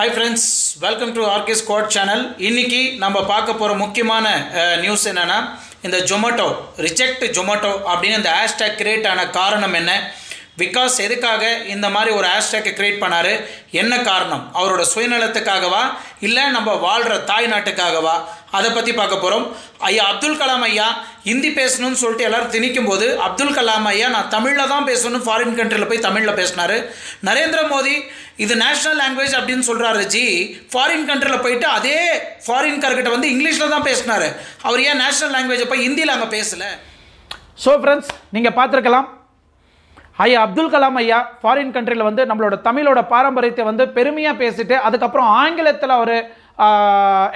Hi friends welcome to R K squad channel இன்றைக்கி நம்ம பார்க்க போகிற முக்கியமான நியூஸ் என்னென்னா இந்த ஜொமேட்டோ ரிஜெக்ட் ஜொமேட்டோ அப்படின்னு இந்த ஹேஷ்டேக் கிரியேட் ஆன காரணம் என்ன விகாஸ் எதுக்காக இந்த மாதிரி ஒரு ஹேஷ்டேக்கை க்ரியேட் பண்ணார் என்ன காரணம் அவரோட சுயநலத்துக்காகவா இல்லை நம்ம வாழ்கிற தாய் நாட்டுக்காகவா அதை பற்றி பார்க்க போகிறோம் ஐயா அப்துல் கலாம் ஐயா ஹிந்தி பேசணும்னு சொல்லிட்டு எல்லோரும் திணிக்கும் போது அப்துல் கலாம் ஐயா நான் தமிழில் தான் பேசணும் ஃபாரின் கண்ட்ரியில் போய் தமிழில் பேசினார் நரேந்திர மோடி இது நேஷ்னல் லாங்குவேஜ் அப்படின்னு சொல்கிறாரு ஜி ஃபாரின் கண்ட்ரியில் போயிட்டு அதே ஃபாரின்கார்கிட்ட வந்து இங்கிலீஷில் தான் பேசினார் அவர் ஏன் நேஷ்னல் லாங்குவேஜ் அப்போ ஹிந்தியில் அங்கே பேசலை ஸோ ஃப்ரெண்ட்ஸ் நீங்கள் பார்த்துருக்கலாம் ஐயா அப்துல் கலாம் ஐயா ஃபாரின் கண்ட்ரியில் வந்து நம்மளோட தமிழோட பாரம்பரியத்தை வந்து பெருமையாக பேசிட்டு அதுக்கப்புறம் ஆங்கிலத்தில் அவர்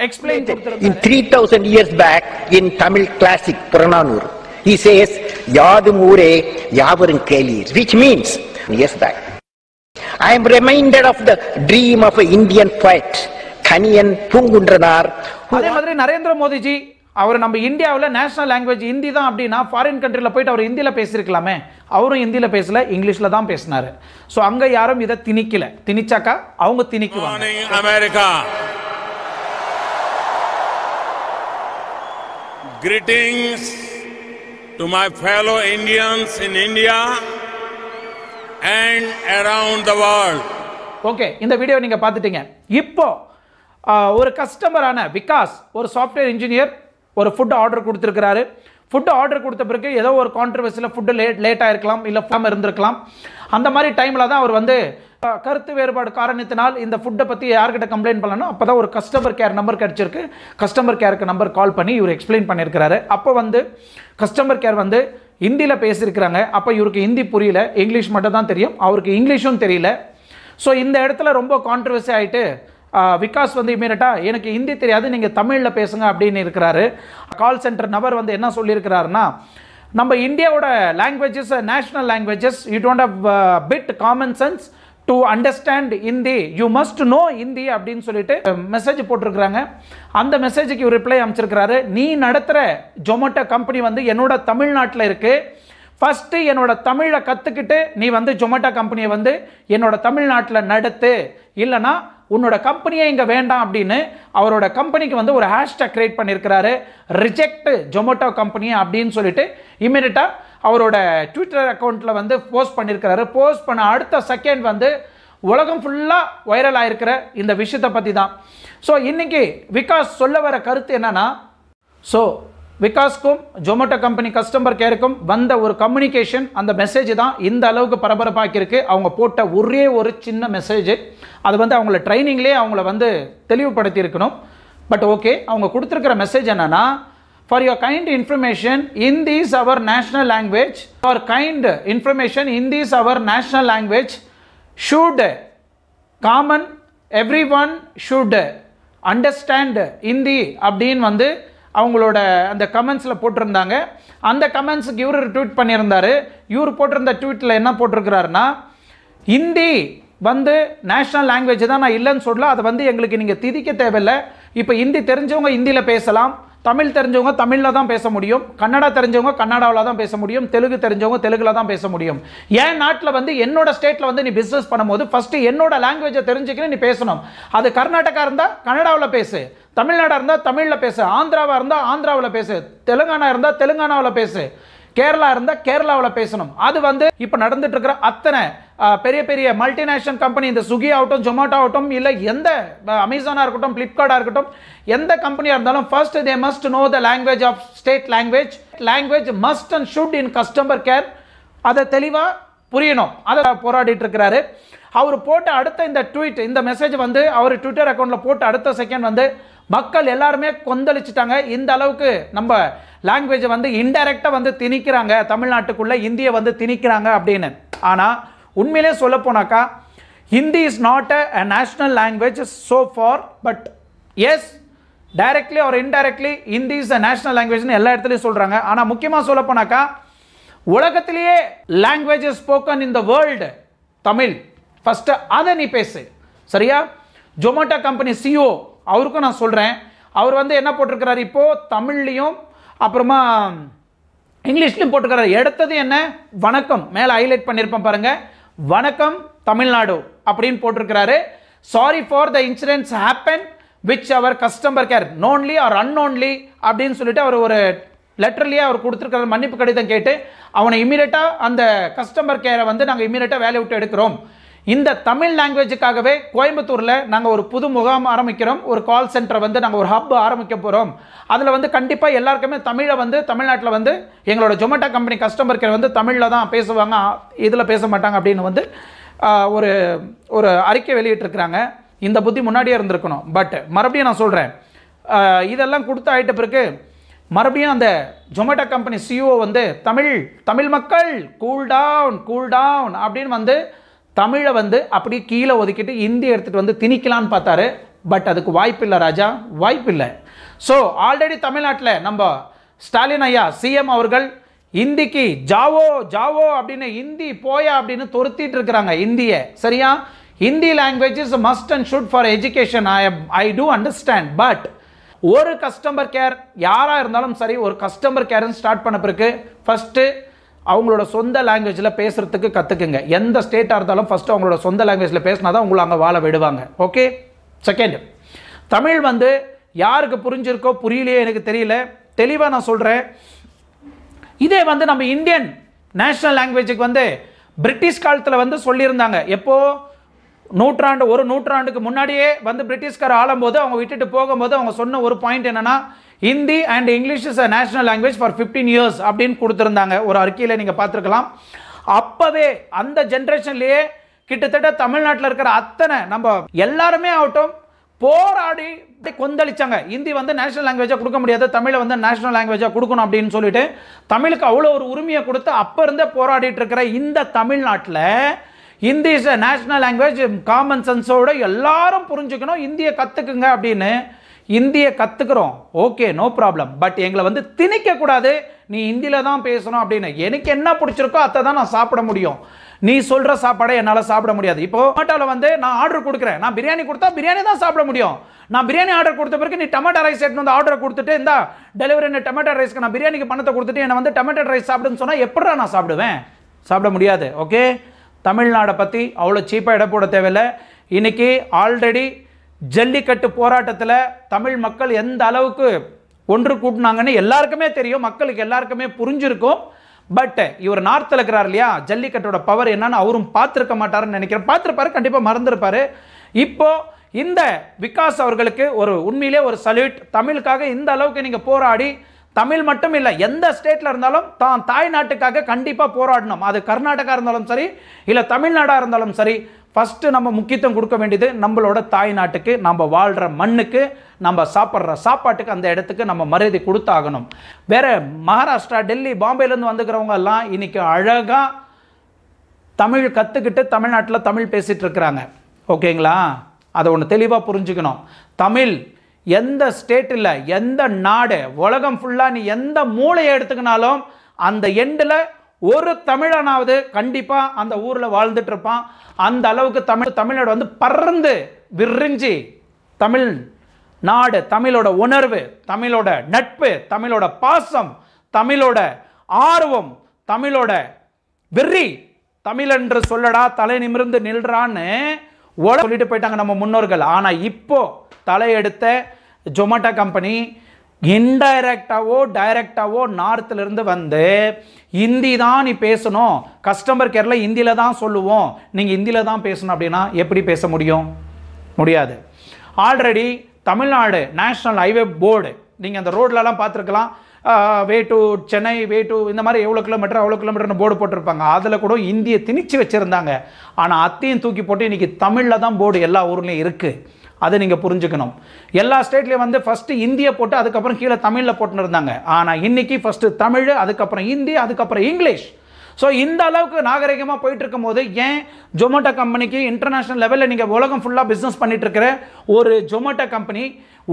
explain in three thousand years back in Tamil classic Purananuru He says, Yadum Ure Yavarin Kelir, which means, yes, that. I am reminded of the dream of an Indian poet, Kaniyan Pungundranar. அதே மாதிரி நரேந்திர மோடிஜி அவர் நம்ம இந்தியாவில் நேஷனல் லாங்குவேஜ் ஹிந்தி தான் அப்படின்னா foreign கண்ட்ரியில் போயிட்டு அவர் ஹிந்தியில் பேசியிருக்கலாமே அவரும் ஹிந்தியில் பேசல இங்கிலீஷில் தான் பேசினார் ஸோ அங்கே யாரும் இதை திணிக்கல திணிச்சாக்கா அவங்க திணிக்குவாங்க America Greetings to my fellow Indians in India and around the world. Okay இந்த வீடியோ நீங்கள் பார்த்துட்டீங்க இப்போ ஒரு கஸ்டமரான விகாஸ் ஒரு சாஃப்ட்வேர் இன்ஜினியர் ஒரு ஃபுட்டு ஆர்டர் கொடுத்துருக்கிறாரு ஃபுட்டு ஆர்டர் கொடுத்த பிறகு ஏதோ ஒரு கான்ட்ரவர்சியில் ஃபுட்டு லேட் லேட்டாக இருக்கலாம் இல்லை ஃபார்ம் இருந்திருக்கலாம் அந்த மாதிரி டைமில் தான் அவர் வந்து கருத்து வேறுபாடு காரணத்தினால் இந்த ஃபுட்டை பற்றி யார்கிட்ட கம்ப்ளைண்ட் பண்ணணும் அப்போ தான் ஒரு கஸ்டமர் கேர் நம்பர் கிடச்சிருக்கு கஸ்டமர் கேருக்கு நம்பர் கால் பண்ணி இவர் எக்ஸ்பிளைன் பண்ணியிருக்கிறாரு அப்போ வந்து கஸ்டமர் கேர் வந்து ஹிந்தியில் பேசியிருக்கிறாங்க அப்போ இவருக்கு ஹிந்தி புரியல இங்கிலீஷ் மட்டும் தான் தெரியும் அவருக்கு இங்கிலீஷும் தெரியல ஸோ இந்த இடத்துல ரொம்ப கான்ட்ரவர்சி ஆகிட்டு விகாஸ் வந்து இமீடியட்டாக எனக்கு ஹிந்தி தெரியாது நீங்கள் தமிழில் பேசுங்க அப்படின்னு இருக்கிறாரு கால் சென்டர் நபர் வந்து என்ன சொல்லியிருக்கிறாருன்னா நம்ம இந்தியாவோட languages national languages you don't have bit common sense to understand Hindi you must know Hindi அப்படின்னு சொல்லிட்டு மெசேஜ் um, போட்டிருக்கிறாங்க அந்த மெசேஜுக்கு ரிப்ளை அமைச்சிருக்கிறாரு நீ நடத்துகிற ஜொமேட்டோ கம்பெனி வந்து என்னோட தமிழ்நாட்டில் இருக்குது ஃபஸ்ட்டு என்னோட தமிழை கற்றுக்கிட்டு நீ வந்து ஜொமேட்டோ கம்பெனியை வந்து என்னோட தமிழ்நாட்டில் நடத்து இல்லைனா உன்னோட கம்பெனியே இங்கே வேண்டாம் அப்படின்னு அவரோட கம்பெனிக்கு வந்து ஒரு ஹேஷ்டாக் க்ரியேட் பண்ணியிருக்கிறாரு ரிஜெக்ட் ஜொமேட்டோ கம்பெனி அப்படின்னு சொல்லிட்டு இம்மிடியட்டாக அவரோட ட்விட்டர் அக்கௌண்ட்டில் வந்து போஸ்ட் பண்ணியிருக்கிறாரு போஸ்ட் பண்ண அடுத்த செகண்ட் வந்து உலகம் ஃபுல்லாக வைரல் ஆகிருக்கிற இந்த விஷயத்தை பற்றி தான் ஸோ இன்றைக்கி விகாஸ் சொல்ல வர கருத்து என்னென்னா ஸோ விகாஸ்க்கும் ஜொமேட்டோ கம்பெனி கஸ்டமர் கேருக்கும் வந்த ஒரு கம்யூனிகேஷன் அந்த மெசேஜ் தான் இந்த அளவுக்கு பரபரப்பாக்கியிருக்கு அவங்க போட்ட ஒரே ஒரு சின்ன மெசேஜ் அது வந்து அவங்கள ட்ரைனிங்லேயே அவங்கள வந்து தெளிவுபடுத்தியிருக்கணும் பட் ஓகே அவங்க கொடுத்துருக்கிற மெசேஜ் என்னென்னா for For kind kind information, is our our language language, for kind information is our our language language, common everyone should understand Hindi அப்படின்னு வந்து அவங்களோட அந்த கமெண்ட்ஸில் போட்டிருந்தாங்க அந்த கமெண்ட்ஸுக்கு இவர் ட்வீட் பண்ணியிருந்தார் இவர் போட்டிருந்த ட்வீட்டில் என்ன போட்டிருக்கிறாருன்னா ஹிந்தி வந்து நேஷ்னல் லாங்குவேஜ் தான் நான் இல்லைன்னு சொல்லல அதை வந்து எங்களுக்கு நீங்கள் திதிக்க தேவையில்லை இப்போ ஹிந்தி தெரிஞ்சவங்க ஹிந்தியில் பேசலாம் தமிழ் தெரிஞ்சவங்க தமிழில் தான் பேச முடியும் கன்னடா தெரிஞ்சவங்க கன்னடாவில் தான் பேச முடியும் தெலுங்கு தெரிஞ்சவங்க தெலுங்கில் தான் பேச முடியும் ஏன் நாட்டில் வந்து என்னோட ஸ்டேட்டில் வந்து நீ பிஸ்னஸ் பண்ணும்போது ஃபஸ்ட்டு என்னோட லாங்குவேஜை தெரிஞ்சுக்கின்னு நீ பேசணும் அது கர்நாடகா இருந்தால் கன்னடாவில் பேசு தமிழ்நாடாக இருந்தால் தமிழில் பேசு ஆந்திராவாக இருந்தால் ஆந்திராவில் பேசு தெலுங்கானா இருந்தால் தெலுங்கானாவில் பேசு கேரளா இருந்தால் கேரளாவில் பேசணும் அது வந்து இப்போ நடந்துட்டு இருக்கிற அத்தனை பெரிய பெரிய மல்டிநேஷனல் கம்பெனி இந்த சுகி ஆகட்டும் ஜொமேட்டோ ஆகட்டும் இல்லை எந்த அமேசானாக இருக்கட்டும் ஃப்ளிப்கார்ட்டாக இருக்கட்டும் எந்த கம்பெனியாக இருந்தாலும் first they must know the language of state language language must and should in customer care அதை தெளிவாக புரியணும் அதை போராடிட்டு இருக்கிறாரு அவர் போட்ட அடுத்த இந்த ட்வீட் இந்த மெசேஜ் வந்து அவர் ட்விட்டர் அக்கௌண்ட்டில் போட்டு அடுத்த செகண்ட் வந்து மக்கள் எல்லாருமே கொந்தளிச்சிட்டாங்க இந்த அளவுக்கு நம்ம லாங்குவேஜ் வந்து இன்டைரக்டாக வந்து திணிக்கிறாங்க தமிழ்நாட்டுக்குள்ளே இந்திய வந்து திணிக்கிறாங்க அப்படின்னு ஆனால் உண்மையிலே சொல்ல போனாக்கா Hindi is not a national language so far but as directly or indirectly Hindi is a national லாங்குவேஜ்னு எல்லா இடத்துலையும் சொல்கிறாங்க ஆனால் முக்கியமாக சொல்ல போனாக்கா உலகத்திலேயே language spoken in the world Tamil first அதை நீ பேசு சரியா ஜொமேட்டோ கம்பெனி சிஓ அவருக்கும் நான் சொல்கிறேன் அவர் வந்து என்ன போட்டிருக்கிறார் இப்போது தமிழ்லேயும் அப்புறமா இங்கிலீஷ்லையும் போட்டிருக்கிறாரு எடுத்தது என்ன வணக்கம் மேலே ஹைலைட் பண்ணியிருப்பேன் பாருங்கள் வணக்கம் தமிழ்நாடு அப்படின்னு போட்டிருக்கிறாரு sorry for the incidents happen which our customer care நோன்லி R அன்னோன்லி அப்படின்னு சொல்லிட்டு அவர் ஒரு லெட்டர்லேயே அவர் கொடுத்துருக்கிற மன்னிப்பு கடிதம் கேட்டு அவனை இமீடியட்டாக அந்த கஸ்டமர் கேரை வந்து நாங்கள் இமீடியட்டாக வேலையை விட்டு எடுக்கிறோம் இந்த தமிழ் லாங்குவேஜுக்காகவே கோயம்புத்தூரில் நாங்கள் ஒரு புது முகாம் ஆரம்பிக்கிறோம் ஒரு கால் சென்டரை வந்து நாங்கள் ஒரு ஹப் ஆரம்பிக்க போகிறோம் அதில் வந்து கண்டிப்பாக எல்லாருக்குமே தமிழை வந்து தமிழ்நாட்டில் வந்து எங்களோட ஜொமேட்டோ கம்பெனி கஸ்டமர் கேர் வந்து தமிழில் தான் பேசுவாங்க இதில் பேச மாட்டாங்க அப்படின்னு வந்து ஒரு ஒரு அறிக்கை வெளியிட்டிருக்கிறாங்க இந்த புத்தி முன்னாடியே இருந்திருக்கணும் பட் மறுபடியும் நான் சொல்கிறேன் இதெல்லாம் கொடுத்து ஆகிட்ட பிறகு மறுபடியும் அந்த ஜொமேட்டோ கம்பெனி சிஓ வந்து தமிழ் தமிழ் மக்கள் கூல் டவுன் கூல் டவுன் அப்படின்னு வந்து தமிழை வந்து அப்படியே கீழே ஒதுக்கிட்டு இந்தியை எடுத்துகிட்டு வந்து திணிக்கலான்னு பார்த்தாரு பட் அதுக்கு வாய்ப்பில்லை ராஜா வாய்ப்பில்லை ஸோ ஆல்ரெடி தமிழ்நாட்டில் நம்ம ஸ்டாலின் ஐயா சிஎம் அவர்கள் ஹிந்திக்கு ஜாவோ ஜாவோ அப்படின்னு ஹிந்தி போயா அப்படின்னு துருத்திட்டு இருக்கிறாங்க இந்தியை சரியா Hindi language is must and should for education I I do understand but ஒரு கஸ்டமர் கேர் யாராக இருந்தாலும் சரி ஒரு கஸ்டமர் கேர்னு ஸ்டார்ட் பண்ண பிறகு ஃபஸ்ட்டு அவங்களோட சொந்த லாங்குவேஜில் பேசுகிறதுக்கு கற்றுக்குங்க எந்த ஸ்டேட்டாக இருந்தாலும் ஃபஸ்ட்டு அவங்களோட சொந்த லாங்குவேஜில் பேசினா தான் உங்களை அங்கே வாழ விடுவாங்க ஓகே செகண்ட் தமிழ் வந்து யாருக்கு புரிஞ்சிருக்கோ புரியலையே எனக்கு தெரியல தெளிவாக நான் சொல்கிறேன் இதே வந்து நம்ம இந்தியன் நேஷ்னல் லாங்குவேஜுக்கு வந்து பிரிட்டிஷ் காலத்தில் வந்து சொல்லியிருந்தாங்க எப்போது நூற்றாண்டு ஒரு நூற்றாண்டுக்கு முன்னாடியே வந்து பிரிட்டிஷ்கார் ஆளும்போது அவங்க விட்டுட்டு போகும்போது அவங்க சொன்ன ஒரு பாயிண்ட் என்னென்னா Hindi and English is a national language for fifteen years அப்படின்னு கொடுத்துருந்தாங்க ஒரு அறிக்கையில் நீங்கள் பார்த்துருக்கலாம் அப்போவே அந்த ஜென்ரேஷன்லேயே கிட்டத்தட்ட தமிழ்நாட்டில் இருக்கிற அத்தனை நம்ம எல்லாருமே ஆகட்டும் போராடி கொந்தளிச்சாங்க ஹிந்தி வந்து நேஷனல் லாங்குவேஜாக கொடுக்க முடியாது தமிழை வந்து நேஷனல் லாங்குவேஜாக கொடுக்கணும் அப்படின்னு சொல்லிட்டு தமிழுக்கு அவ்வளோ ஒரு உரிமையை கொடுத்து அப்போ இருந்தே போராடிட்டு இருக்கிற இந்த தமிழ்நாட்டில் Hindi is national language common சென்ஸோடு எல்லாரும் புரிஞ்சுக்கணும் இந்தியை கற்றுக்குங்க அப்படின்னு இந்தியை கற்றுக்குறோம் ஓகே நோ ப்ராப்ளம் பட் எங்களை வந்து திணிக்கக்கூடாது நீ இந்தியில் தான் பேசணும் அப்படின்னு எனக்கு என்ன பிடிச்சிருக்கோ அதை தான் நான் சாப்பிட முடியும் நீ சொல்கிற சாப்பாடை என்னால் சாப்பிட முடியாது இப்போ டொமேட்டோவில் வந்து நான் ஆர்டர் கொடுக்குறேன் நான் பிரியாணி கொடுத்தா பிரியாணி தான் சாப்பிட முடியும் நான் பிரியாணி ஆர்டர் கொடுத்த பிறகு நீ டொமேட்டோ ரைஸ் எடுத்து வந்து ஆர்டர் கொடுத்துட்டு இந்த டெலிவரி என்ன டொமேட்டோ ரைஸ்க்கு நான் பிரியாணிக்கு பணத்தை கொடுத்துட்டு என்னை வந்து டொமேட்டோ ரைஸ் சாப்பிடுன்னு சொன்னால் எப்படா நான் சாப்பிடுவேன் சாப்பிட முடியாது ஓகே தமிழ்நாடை பற்றி அவ்வளோ சீப்பாக இட போட தேவையில்லை இன்றைக்கி ஆல்ரெடி ஜல்லிக்கட்டு போராட்டத்தில் தமிழ் மக்கள் எந்த அளவுக்கு ஒன்று கூட்டினாங்கன்னு எல்லாருக்குமே தெரியும் மக்களுக்கு எல்லாருக்குமே புரிஞ்சிருக்கும் பட் இவர் நார்த்தில் இருக்கிறார் இல்லையா ஜல்லிக்கட்டோட பவர் என்னன்னு அவரும் பார்த்துருக்க மாட்டாருன்னு நினைக்கிறேன் பார்த்துருப்பாரு கண்டிப்பாக மறந்துருப்பாரு இப்போது இந்த விகாஸ் அவர்களுக்கு ஒரு உண்மையிலே ஒரு சல்யூட் தமிழுக்காக இந்த அளவுக்கு நீங்கள் போராடி தமிழ் மட்டும் இல்லை எந்த ஸ்டேட்டில் இருந்தாலும் தான் தாய் நாட்டுக்காக கண்டிப்பாக போராடணும் அது கர்நாடகா இருந்தாலும் சரி இல்லை தமிழ்நாடாக இருந்தாலும் சரி ஃபஸ்ட்டு நம்ம முக்கியத்துவம் கொடுக்க வேண்டியது நம்மளோட தாய் நாட்டுக்கு நம்ம வாழ்கிற மண்ணுக்கு நம்ம சாப்பிட்ற சாப்பாட்டுக்கு அந்த இடத்துக்கு நம்ம மரியாதை கொடுத்தாகணும் வேறு மகாராஷ்டிரா டெல்லி பாம்பேலேருந்து வந்துக்கிறவங்க எல்லாம் இன்றைக்கி அழகாக தமிழ் கற்றுக்கிட்டு தமிழ்நாட்டில் தமிழ் பேசிகிட்டு இருக்கிறாங்க ஓகேங்களா அதை ஒன்று தெளிவாக புரிஞ்சுக்கணும் தமிழ் எந்த ஸ்டேட்டில் எந்த நாடு உலகம் ஃபுல்லாக நீ எந்த மூளையை எடுத்துக்கினாலும் அந்த எண்டில் ஒரு தமிழனாவது கண்டிப்பாக அந்த ஊரில் வாழ்ந்துட்டு இருப்பான் அந்த அளவுக்கு தமிழ் தமிழோட வந்து பறந்து விரிஞ்சி தமிழ் நாடு தமிழோட உணர்வு தமிழோட நட்பு தமிழோட பாசம் தமிழோட ஆர்வம் தமிழோட வெறி தமிழென்று சொல்லடா தலை நிமிர்ந்து நில்றான்னு ஓட சொல்லிட்டு போயிட்டாங்க நம்ம முன்னோர்கள் ஆனால் இப்போ தலையெடுத்த ஜொமேட்டோ கம்பெனி இன்டைரக்டாவோ டைரக்டாவோ நார்த்திலிருந்து வந்து ஹிந்தி தான் நீ பேசணும் கஸ்டமர் கேரில் ஹிந்தியில் தான் சொல்லுவோம் நீங்கள் ஹிந்தியில் தான் பேசணும் அப்படின்னா எப்படி பேச முடியும் முடியாது already Tamil Nadu national highway board நீங்கள் அந்த ரோட்லலாம் பார்த்துருக்கலாம் way to Chennai way to இந்த மாதிரி எவ்வளோ கிலோமீட்டர் அவ்வளோ கிலோமீட்டர்னு போர்டு போட்டிருப்பாங்க அதில் கூட இந்தியை திணிச்சு வச்சுருந்தாங்க ஆனால் அத்தையும் தூக்கி போட்டு இன்றைக்கி தமிழில் தான் போர்டு எல்லா ஊர்லேயும் இருக்குது அதை நீங்கள் புரிஞ்சுக்கணும் எல்லா ஸ்டேட்லேயும் வந்து ஃபஸ்ட்டு இந்தியை போட்டு அதுக்கப்புறம் கீழே தமிழில் போட்டுன்னு இருந்தாங்க ஆனால் இன்றைக்கி ஃபஸ்ட்டு தமிழ் அதுக்கப்புறம் ஹிந்தி அதுக்கப்புறம் இங்கிலீஷ் ஸோ இந்த அளவுக்கு நாகரிகமாக போயிட்டு இருக்கும்போது ஏன் ஜொமேட்டோ கம்பெனிக்கு இன்டர்நேஷ்னல் லெவலில் நீங்கள் உலகம் ஃபுல்லாக பிஸ்னஸ் பண்ணிட்டு இருக்கிற ஒரு ஜொமேட்டோ கம்பெனி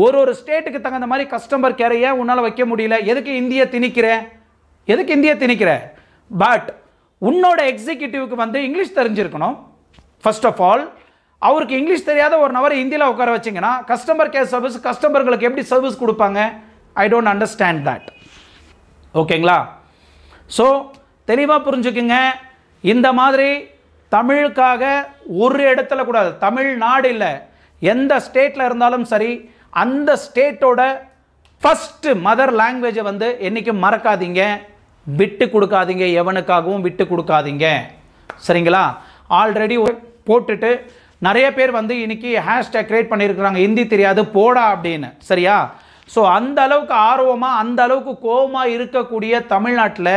ஒரு ஒரு ஸ்டேட்டுக்கு தகுந்த மாதிரி கஸ்டமர் கேரையை உன்னால் வைக்க முடியல எதுக்கு இந்தியை திணிக்கிற எதுக்கு இந்தியை திணிக்கிற பட் உன்னோட எக்ஸிக்யூட்டிவ்க்கு வந்து இங்கிலீஷ் தெரிஞ்சிருக்கணும் ஃபர்ஸ்ட் ஆஃப் ஆல் அவருக்கு இங்கிலீஷ் தெரியாத ஒரு நபரை ஹிந்தியில் உட்கார வச்சிங்கன்னா கஸ்டமர் கேர் சர்வீஸ் கஸ்டமர்களுக்கு எப்படி சர்வீஸ் கொடுப்பாங்க ஐ டோன்ட் அண்டர்ஸ்டாண்ட் தட் ஓகேங்களா ஸோ தெளிவாக புரிஞ்சுக்குங்க இந்த மாதிரி தமிழுக்காக ஒரு இடத்துல கூடாது தமிழ்நாடு இல்லை எந்த ஸ்டேட்டில் இருந்தாலும் சரி அந்த ஸ்டேட்டோட ஃபஸ்ட்டு மதர் லாங்குவேஜை வந்து என்றைக்கும் மறக்காதீங்க விட்டு கொடுக்காதீங்க எவனுக்காகவும் விட்டு கொடுக்காதீங்க சரிங்களா ஆல்ரெடி போட்டுட்டு நிறைய பேர் வந்து இன்றைக்கி ஹேஷ்டேக் கிரியேட் பண்ணியிருக்கிறாங்க ஹிந்தி தெரியாது போடா அப்படின்னு சரியா ஸோ அந்த அளவுக்கு ஆர்வமாக அந்த அளவுக்கு கோபமாக இருக்கக்கூடிய தமிழ்நாட்டில்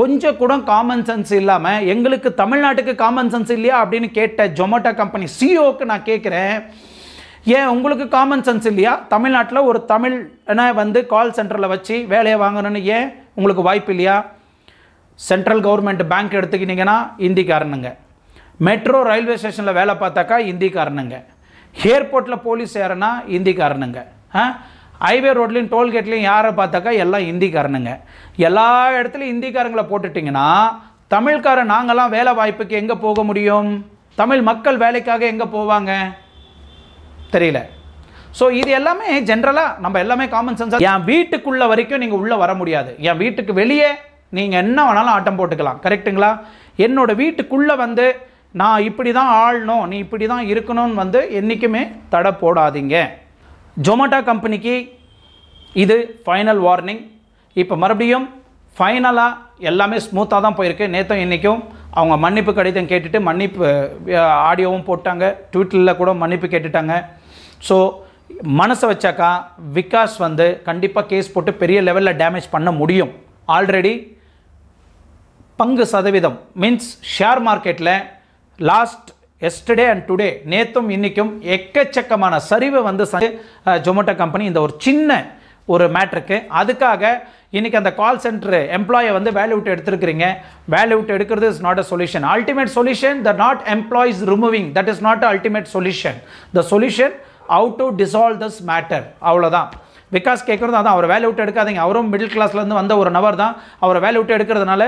கொஞ்சம் கூட காமன் சென்ஸ் இல்லாமல் எங்களுக்கு தமிழ்நாட்டுக்கு காமன் சென்ஸ் இல்லையா அப்படின்னு கேட்ட ஜொமேட்டோ கம்பெனி சிஓக்கு நான் கேட்குறேன் ஏன் உங்களுக்கு காமன் சென்ஸ் இல்லையா தமிழ்நாட்டில் ஒரு தமிழ் வந்து கால் சென்டரில் வச்சு வேலையை வாங்கணும்னு ஏன் உங்களுக்கு வாய்ப்பு இல்லையா சென்ட்ரல் கவர்மெண்ட் பேங்க் எடுத்துக்கிட்டிங்கன்னா இந்திக்காரனுங்க மெட்ரோ ரயில்வே ஸ்டேஷனில் வேலை பார்த்தாக்கா இந்திக்காரனுங்க ஏர்போர்ட்டில் போலீஸ் ஏறனா இந்திக்காரனுங்க ஹைவே ரோட்லேயும் டோல்கேட்லேயும் யாரை பார்த்தாக்கா எல்லாம் இந்திக்காரனுங்க எல்லா இடத்துலையும் இந்திக்காரங்களை போட்டுட்டிங்கன்னா தமிழ்காரன் நாங்களாம் வேலை வாய்ப்புக்கு எங்கே போக முடியும் தமிழ் மக்கள் வேலைக்காக எங்கே போவாங்க தெரியல ஸோ இது எல்லாமே ஜென்ரலாக நம்ம எல்லாமே காமன் சென்ஸ் என் வீட்டுக்குள்ளே வரைக்கும் நீங்கள் உள்ளே வர முடியாது என் வீட்டுக்கு வெளியே நீங்கள் என்ன வேணாலும் ஆட்டம் போட்டுக்கலாம் கரெக்டுங்களா என்னோடய வீட்டுக்குள்ளே வந்து நான் இப்படி தான் ஆளணும் நீ இப்படி தான் இருக்கணும்னு வந்து என்றைக்குமே தடை போடாதீங்க ஜொமேட்டோ கம்பெனிக்கு இது ஃபைனல் வார்னிங் இப்போ மறுபடியும் ஃபைனலாக எல்லாமே ஸ்மூத்தாக தான் போயிருக்கு நேற்றும் இன்றைக்கும் அவங்க மன்னிப்பு கடிதம் கேட்டுட்டு மன்னிப்பு ஆடியோவும் போட்டாங்க ட்விட்டரில் கூட மன்னிப்பு கேட்டுட்டாங்க ஸோ மனசை வச்சாக்கா விகாஸ் வந்து கண்டிப்பாக கேஸ் போட்டு பெரிய லெவலில் டேமேஜ் பண்ண முடியும் ஆல்ரெடி பங்கு சதவீதம் மீன்ஸ் ஷேர் மார்க்கெட்டில் லாஸ்ட் எஸ்டே அண்ட் டுடே நேற்றும் இன்றைக்கும் எக்கச்சக்கமான சரிவை வந்து ஜொமேட்டோ கம்பெனி இந்த ஒரு சின்ன ஒரு மேட்ருக்கு அதுக்காக இன்றைக்கி அந்த கால் சென்டர் எம்ப்ளாயை வந்து வேலை விட்டு எடுத்துருக்கிறீங்க விட்டு எடுக்கிறது is not a solution ultimate solution the not employees removing that is not ultimate solution the solution how to dissolve this matter அவ்வளோதான் விகாஸ் கேட்குறது அதான் அவரை வேலை விட்டு எடுக்காதீங்க அவரும் மிடில் கிளாஸ்லேருந்து வந்த ஒரு நபர் தான் அவரை வேலை விட்டு எடுக்கிறதுனால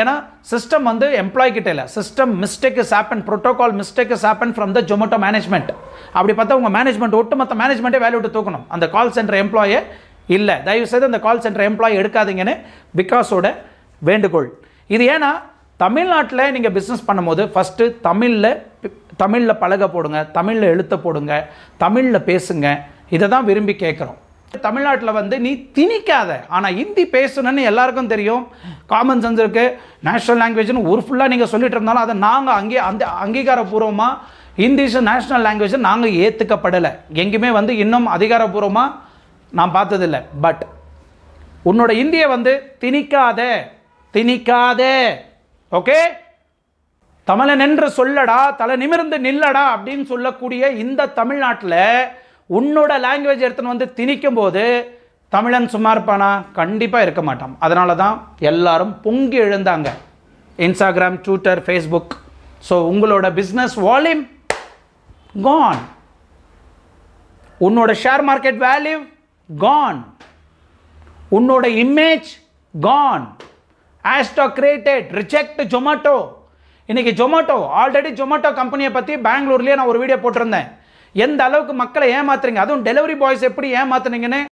ஏன்னா சிஸ்டம் வந்து எம்ப்ளாய் கிட்ட இல்லை system mistake is happen protocol mistake is happen from the Zomato management அப்படி பார்த்தா உங்கள் மேனேஜ்மெண்ட் ஒட்டுமொத்த மேனேஜ்மெண்ட்டே வேலை விட்டு தூக்கணும் அந்த கால் சென்டர் எம்ப்ளாயே இல்லை தயவுசெய்து அந்த கால் சென்டர் எம்ப்ளாய் எடுக்காதீங்கன்னு விகாஸோட வேண்டுகோள் இது ஏன்னா தமிழ்நாட்டில் நீங்கள் பிஸ்னஸ் பண்ணும்போது ஃபஸ்ட்டு தமிழில் தமிழில் பழக போடுங்க தமிழில் எழுத்த போடுங்க தமிழில் பேசுங்க இதை தான் விரும்பி கேட்குறோம் தமிழ்நாட்டில் வந்து நீ திணிக்காத ஆனால் ஹிந்தி பேசணும்னு எல்லாருக்கும் தெரியும் காமன் சென்ஸ் இருக்குது நேஷ்னல் லாங்குவேஜ்னு ஒரு ஃபுல்லாக நீங்கள் சொல்லிட்டு இருந்தாலும் அதை நாங்கள் அங்கே அந்த அங்கீகாரப்பூர்வமாக ஹிந்திஸ் நேஷ்னல் லாங்குவேஜ் நாங்கள் ஏற்றுக்கப்படலை எங்கேயுமே வந்து இன்னும் அதிகாரப்பூர்வமாக நான் பார்த்ததில்லை பட் உன்னோட இந்தியை வந்து திணிக்காத திணிக்காத ஓகே தமிழன் என்று சொல்லடா தலை நிமிர்ந்து நில்லடா அப்படின்னு சொல்லக்கூடிய இந்த தமிழ்நாட்டில் உன்னோட லாங்குவேஜ் எடுத்துன்னு வந்து திணிக்கும் போது தமிழன் சும்மா இருப்பானா கண்டிப்பாக இருக்க மாட்டான் அதனால தான் எல்லாரும் பொங்கி எழுந்தாங்க இன்ஸ்டாகிராம் ட்விட்டர் ஃபேஸ்புக் ஸோ உங்களோட பிஸ்னஸ் வால்யூம் கான் உன்னோட ஷேர் மார்க்கெட் வேல்யூ கான் உன்னோட image gone hashtag created reject Zomato இன்றைக்கி ஜொமேட்டோ ஆல்ரெடி ஜொமேட்டோ கம்பெனியை பற்றி பெங்களூர்லேயே நான் ஒரு வீடியோ போட்டிருந்தேன் எந்த அளவுக்கு மக்களை ஏமாத்துறீங்க அதுவும் டெலிவரி பாய்ஸ் எப்படி ஏமாத்துனீங்கன்னு